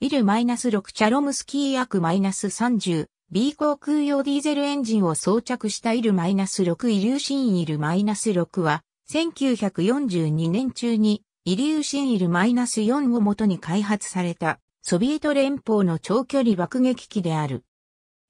イル -6 チャロムスキー約 -30、B 航空用ディーゼルエンジンを装着したイル -6 イリューシンイル -6 は、1942年中にイリューシンイル -4 を元に開発された、ソビエト連邦の長距離爆撃機である。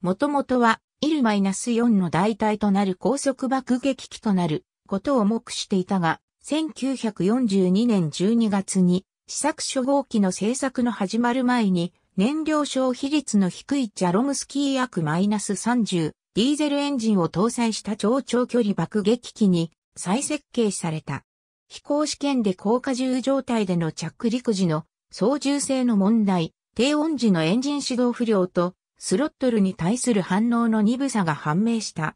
もともとは、イル -4 の代替となる高速爆撃機となることを目していたが、1942年12月に試作初号機の製作の始まる前に、燃料消費率の低いジャロムスキー約マイナス30、ディーゼルエンジンを搭載した超長距離爆撃機に再設計された。飛行試験で高荷重状態での着陸時の操縦性の問題、低温時のエンジン指導不良とスロットルに対する反応の鈍さが判明した。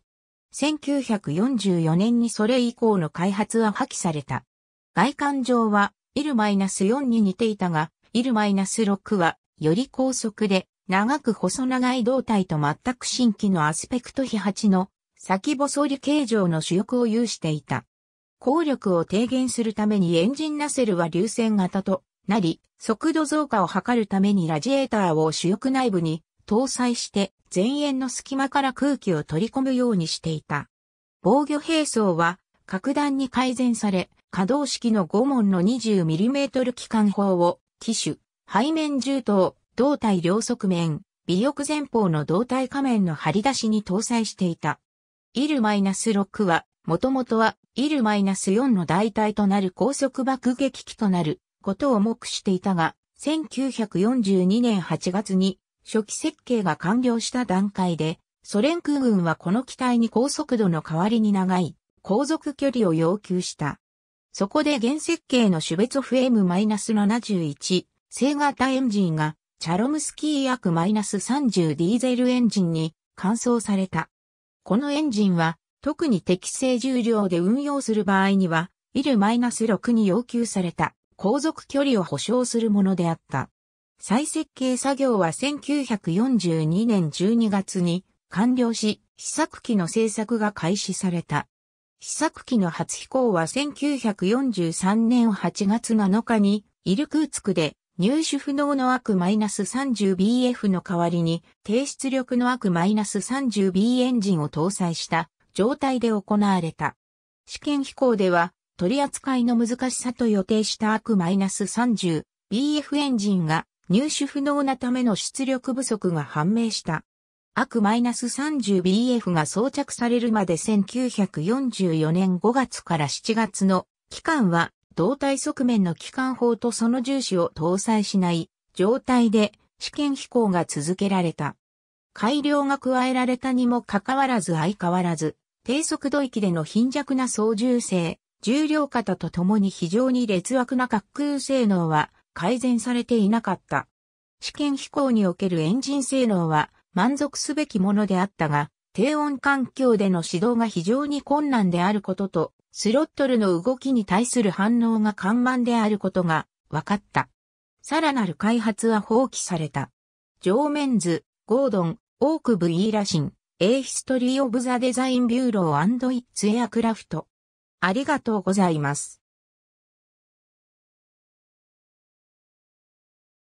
1944年にそれ以降の開発は破棄された。外観上はイル -4 に似ていたが、イル -6 は、より高速で、長く細長い胴体と全く新規のアスペクト比8の先細り形状の主翼を有していた。効力を低減するためにエンジンナセルは流線型となり、速度増加を図るためにラジエーターを主翼内部に搭載して前縁の隙間から空気を取り込むようにしていた。防御兵装は格段に改善され、可動式の5門の 20mm 機関砲を、機種、背面銃刀、胴体両側面、尾翼前方の胴体仮面の張り出しに搭載していた。イル -6 は、もともとは、イル -4 の代替となる高速爆撃機となることを目していたが、1942年8月に初期設計が完了した段階で、ソ連空軍はこの機体に高速度の代わりに長い航続距離を要求した。そこで原設計のシュベツォフ M-71 正型エンジンがチャロムスキー約 -30 ディーゼルエンジンに換装された。このエンジンは特に適正重量で運用する場合には、イル -6 に要求された航続距離を保証するものであった。再設計作業は1942年12月に完了し、試作機の製作が開始された。試作機の初飛行は1943年8月7日に、イルクーツクで入手不能の悪 -30BF の代わりに低出力の悪 -30B エンジンを搭載した状態で行われた。試験飛行では取り扱いの難しさと予定した悪 -30BF エンジンが入手不能なための出力不足が判明した。悪 -30BF が装着されるまで1944年5月から7月の期間は胴体側面の機関砲とその重視を搭載しない状態で試験飛行が続けられた。改良が加えられたにもかかわらず相変わらず、低速度域での貧弱な操縦性、重量型とともに非常に劣悪な滑空性能は改善されていなかった。試験飛行におけるエンジン性能は満足すべきものであったが、低温環境での指導が非常に困難であることと、スロットルの動きに対する反応が緩慢であることが分かった。さらなる開発は放棄された。ジョー・メンズ、ゴードン、オーク・ブイーラシン、エイ・ヒストリー・オブ・ザ・デザイン・ビューロー・イッツ・エアクラフト。ありがとうございます。